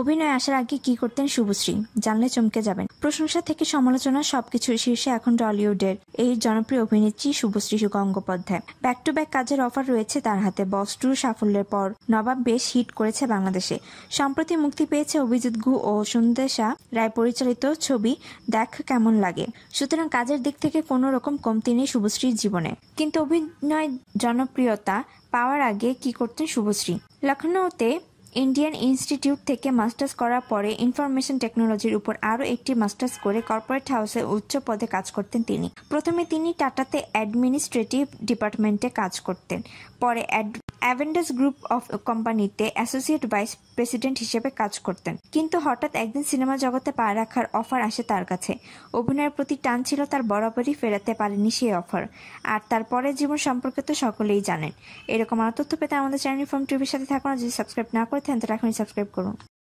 অভিনয় আসার আগে কি করতেন শুভশ্রী জানলে চমকে যাবেন প্রশংসা থেকে সমালোচনা সবকিছুর শীর্ষে এখন টলিউডের এই জনপ্রিয় অভিনেত্রী Subhashree Gangopadhyay back to back কাজের অফার রয়েছে তার হাতে বস টু সাফল্যের পর নবাব বেশ হিট করেছে বাংলাদেশে সম্প্রতি মুক্তি পেয়েছে অভিজিৎ গু ও সুন্দেশা রায় পরিচালিত ছবি দেখ কেমন লাগে সুতরাং কাজের দিক থেকে কোনো রকম কমতি নেই শুভশ্রীর জীবনে কিন্তু অভিনয় জনপ্রিয়তা পাওয়ার আগে কি করতেন শুভশ্রী লখনৌতে ইন্ডিয়ান ইনস্টিটিউট থেকে মাস্টার্স করার পরে ইনফরমেশন টেকনোলজির উপর আরও একটি মাস্টার্স করে কর্পোরেট হাউসে উচ্চ পদে কাজ করতেন তিনি প্রথমে তিনি টাটাতে অ্যাডমিনিস্ট্রেটিভ ডিপার্টমেন্টে কাজ করতেন পরে অ্যাভেন্ডাস গ্রুপ অফ কোম্পানিতে অ্যাসোসিয়েট ভাইস প্রেসিডেন্ট হিসেবে কাজ করতেন কিন্তু হঠাৎ একদিন সিনেমা জগতে পা রাখার অফার আসে তার কাছে অভিনয়ের প্রতি টান ছিল তার বরাবরই ফেরাতে পারেনি সেই অফার আর তার পরের জীবন সম্পর্কে তো সকলেই জানেন এরকম আরও তথ্য পেতে আমাদের চ্যানেল ফর্ম টিভির সাথে থাকুন যদি সাবস্ক্রাইব না করে থাকেন তাহলে এখনই সাবস্ক্রাইব করুন